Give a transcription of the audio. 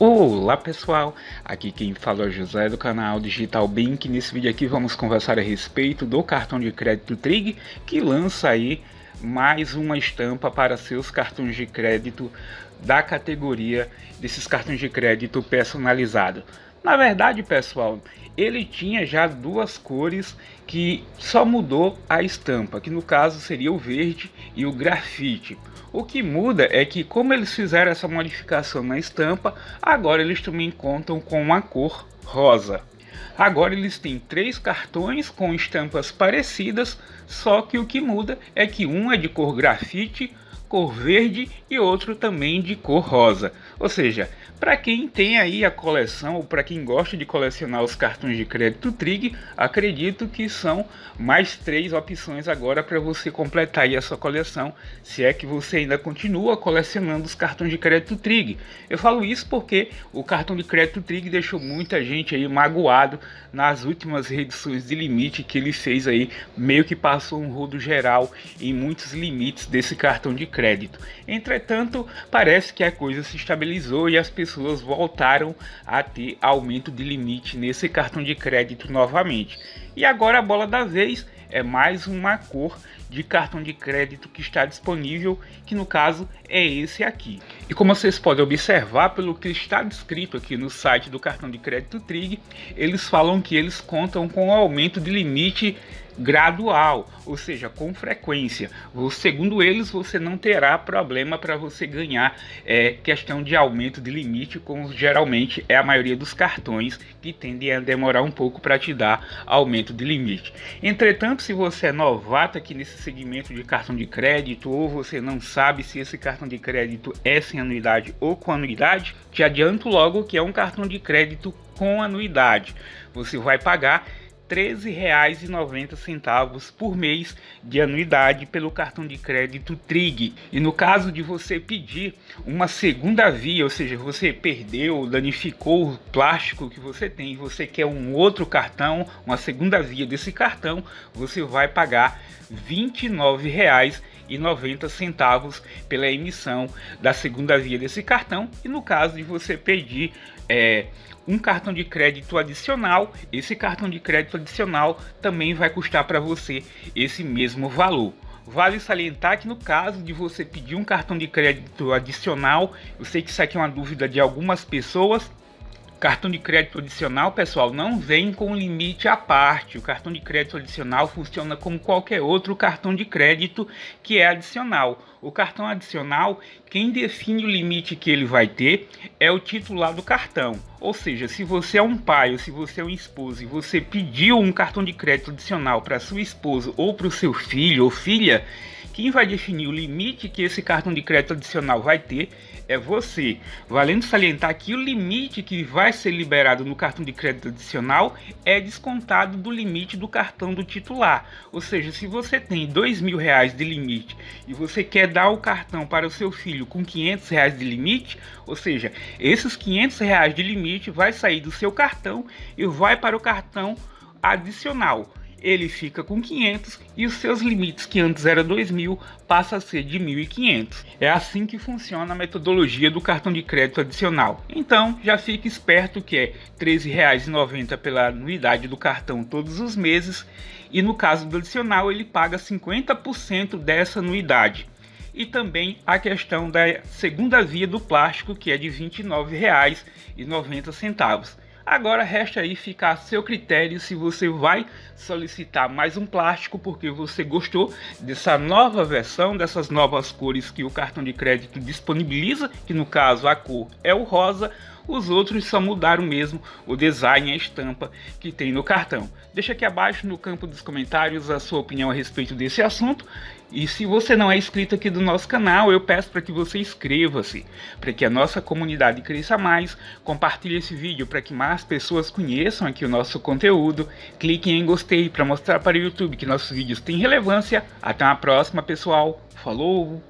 Olá pessoal, aqui quem fala é José do canal Digital Bank. Nesse vídeo aqui vamos conversar a respeito do cartão de crédito Trig que lança aí mais uma estampa para seus cartões de crédito da categoria desses cartões de crédito personalizado. Na verdade, pessoal, ele tinha já duas cores que só mudou a estampa, que no caso seria o verde e o grafite. O que muda é que como eles fizeram essa modificação na estampa, agora eles também contam com a cor rosa. Agora eles têm três cartões com estampas parecidas, só que o que muda é que um é de cor grafite, cor verde e outro também de cor rosa. Ou seja, para quem tem aí a coleção ou para quem gosta de colecionar os cartões de crédito Trig, acredito que são mais três opções agora para você completar aí a sua coleção, se é que você ainda continua colecionando os cartões de crédito Trig. Eu falo isso porque o cartão de crédito Trig deixou muita gente aí magoado nas últimas reduções de limite que ele fez aí, meio que passou um rodo geral em muitos limites desse cartão de crédito crédito. Entretanto, parece que a coisa se estabilizou e as pessoas voltaram a ter aumento de limite nesse cartão de crédito novamente. E agora a bola da vez é mais uma cor de cartão de crédito que está disponível, que no caso é esse aqui. E como vocês podem observar pelo que está descrito aqui no site do cartão de crédito Trig, eles falam que eles contam com o aumento de limite gradual, ou seja, com frequência. Segundo eles, você não terá problema para você ganhar é, questão de aumento de limite, como geralmente é a maioria dos cartões que tendem a demorar um pouco para te dar aumento de limite. Entretanto, se você é novato aqui nesse segmento de cartão de crédito ou você não sabe se esse cartão de crédito é sem anuidade ou com anuidade, te adianto logo que é um cartão de crédito com anuidade. Você vai pagar R$ 13,90 por mês de anuidade pelo cartão de crédito Trig. E no caso de você pedir uma segunda via, ou seja, você perdeu, danificou o plástico que você tem e você quer um outro cartão, uma segunda via desse cartão, você vai pagar R$ 29,00 centavos pela emissão da segunda via desse cartão e no caso de você pedir é, um cartão de crédito adicional, esse cartão de crédito adicional também vai custar para você esse mesmo valor. Vale salientar que no caso de você pedir um cartão de crédito adicional, eu sei que isso aqui é uma dúvida de algumas pessoas, Cartão de crédito adicional, pessoal, não vem com limite à parte. O cartão de crédito adicional funciona como qualquer outro cartão de crédito que é adicional. O cartão adicional, quem define o limite que ele vai ter é o titular do cartão. Ou seja, se você é um pai ou se você é um esposo e você pediu um cartão de crédito adicional para sua esposa ou para o seu filho ou filha, quem vai definir o limite que esse cartão de crédito adicional vai ter é você. Valendo salientar que o limite que vai ser liberado no cartão de crédito adicional é descontado do limite do cartão do titular. Ou seja, se você tem dois mil reais de limite e você quer dar o cartão para o seu filho com 500 reais de limite, ou seja, esses 500 reais de limite vai sair do seu cartão e vai para o cartão adicional ele fica com 500 e os seus limites, que antes era 2.000, passa a ser de 1.500. É assim que funciona a metodologia do cartão de crédito adicional. Então, já fica esperto que é R$ 13,90 pela anuidade do cartão todos os meses e no caso do adicional ele paga 50% dessa anuidade. E também a questão da segunda via do plástico, que é de R$ 29,90 Agora resta aí ficar a seu critério se você vai solicitar mais um plástico porque você gostou dessa nova versão, dessas novas cores que o cartão de crédito disponibiliza, que no caso a cor é o rosa os outros só mudaram mesmo o design e a estampa que tem no cartão. Deixa aqui abaixo no campo dos comentários a sua opinião a respeito desse assunto. E se você não é inscrito aqui do nosso canal, eu peço para que você inscreva-se, para que a nossa comunidade cresça mais. Compartilhe esse vídeo para que mais pessoas conheçam aqui o nosso conteúdo. Clique em gostei para mostrar para o YouTube que nossos vídeos têm relevância. Até uma próxima, pessoal. Falou!